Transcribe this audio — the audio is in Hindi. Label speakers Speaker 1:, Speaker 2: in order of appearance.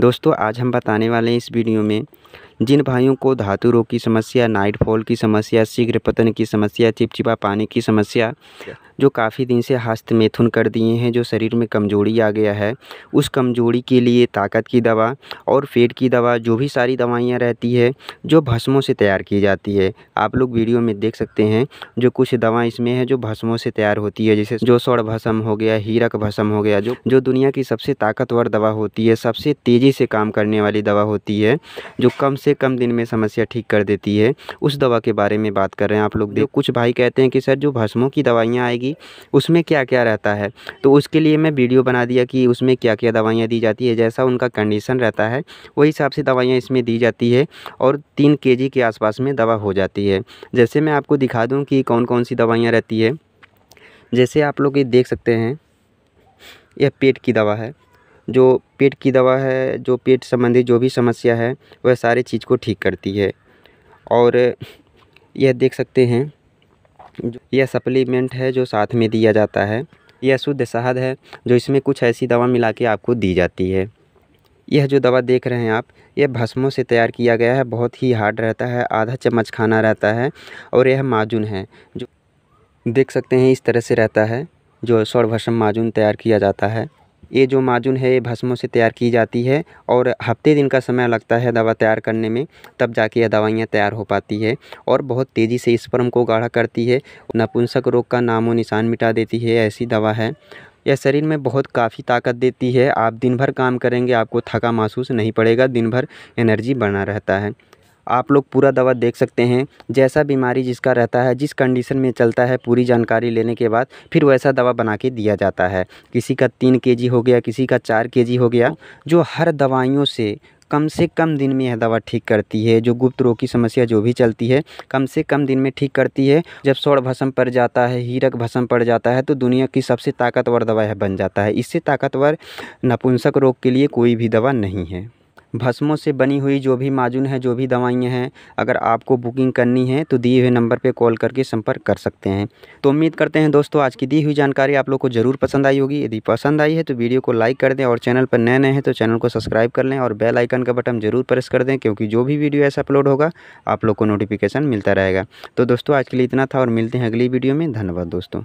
Speaker 1: दोस्तों आज हम बताने वाले हैं इस वीडियो में जिन भाइयों को धातु रोग की समस्या नाइटफॉल की समस्या शीघ्र पतन की समस्या चिपचिपा पानी की समस्या जो काफ़ी दिन से हस्त मेथुन कर दिए हैं जो शरीर में कमजोरी आ गया है उस कमजोरी के लिए ताकत की दवा और पेट की दवा जो भी सारी दवाइयाँ रहती है जो भस्मों से तैयार की जाती है आप लोग वीडियो में देख सकते हैं जो कुछ दवा इसमें है जो भस्मों से तैयार होती है जैसे जो स्वर्ण भस्म हो गया हीरक भस्म हो गया जो जो दुनिया की सबसे ताकतवर दवा होती है सबसे तेज़ी से काम करने वाली दवा होती है जो कम से से कम दिन में समस्या ठीक कर देती है उस दवा के बारे में बात कर रहे हैं आप लोग देखो कुछ भाई कहते हैं कि सर जो भस्मों की दवाइयाँ आएगी उसमें क्या क्या रहता है तो उसके लिए मैं वीडियो बना दिया कि उसमें क्या क्या दवाइयाँ दी जाती है जैसा उनका कंडीशन रहता है वही हिसाब से दवाइयाँ इसमें दी जाती है और तीन के के आसपास में दवा हो जाती है जैसे मैं आपको दिखा दूँ कि कौन कौन सी दवाइयाँ रहती है जैसे आप लोग ये देख सकते हैं यह पेट की दवा है जो पेट की दवा है जो पेट संबंधी जो भी समस्या है वह सारी चीज़ को ठीक करती है और यह देख सकते हैं यह सप्लीमेंट है जो साथ में दिया जाता है यह शुद्ध शहद है जो इसमें कुछ ऐसी दवा मिला के आपको दी जाती है यह जो दवा देख रहे हैं आप यह भस्मों से तैयार किया गया है बहुत ही हार्ड रहता है आधा चम्मच खाना रहता है और यह माजून है जो देख सकते हैं इस तरह से रहता है जो स्वर्ण भस्म माजून तैयार किया जाता है ये जो माजुन है ये भस्मों से तैयार की जाती है और हफ्ते दिन का समय लगता है दवा तैयार करने में तब जाके यह दवाइयाँ तैयार हो पाती है और बहुत तेज़ी से इस स्पर्म को गाढ़ा करती है नपुंसक रोग का नामो निशान मिटा देती है ऐसी दवा है यह शरीर में बहुत काफ़ी ताकत देती है आप दिन भर काम करेंगे आपको थका महसूस नहीं पड़ेगा दिन भर एनर्जी बना रहता है आप लोग पूरा दवा देख सकते हैं जैसा बीमारी जिसका रहता है जिस कंडीशन में चलता है पूरी जानकारी लेने के बाद फिर वैसा दवा बना के दिया जाता है किसी का तीन के जी हो गया किसी का चार के जी हो गया जो हर दवाइयों से कम से कम दिन में यह दवा ठीक करती है जो गुप्त रोग की समस्या जो भी चलती है कम से कम दिन में ठीक करती है जब स्वर्ण भस्म पड़ जाता है हीरक भस्म पड़ जाता है तो दुनिया की सबसे ताकतवर दवा यह बन जाता है इससे ताकतवर नपुंसक रोग के लिए कोई भी दवा नहीं है भस्मों से बनी हुई जो भी माजून है जो भी दवाइयाँ हैं अगर आपको बुकिंग करनी है तो दिए हुए नंबर पर कॉल करके संपर्क कर सकते हैं तो उम्मीद करते हैं दोस्तों आज की दी हुई जानकारी आप लोग को ज़रूर पसंद आई होगी यदि पसंद आई है तो वीडियो को लाइक कर दें और चैनल पर नए नए हैं तो चैनल को सब्सक्राइब कर लें और बेल आइकन का बटन ज़रूर प्रेस कर दें क्योंकि जो भी वीडियो ऐसा अपलोड होगा आप लोग को नोटिफिकेशन मिलता रहेगा तो दोस्तों आज के लिए इतना था और मिलते हैं अगली वीडियो में धन्यवाद दोस्तों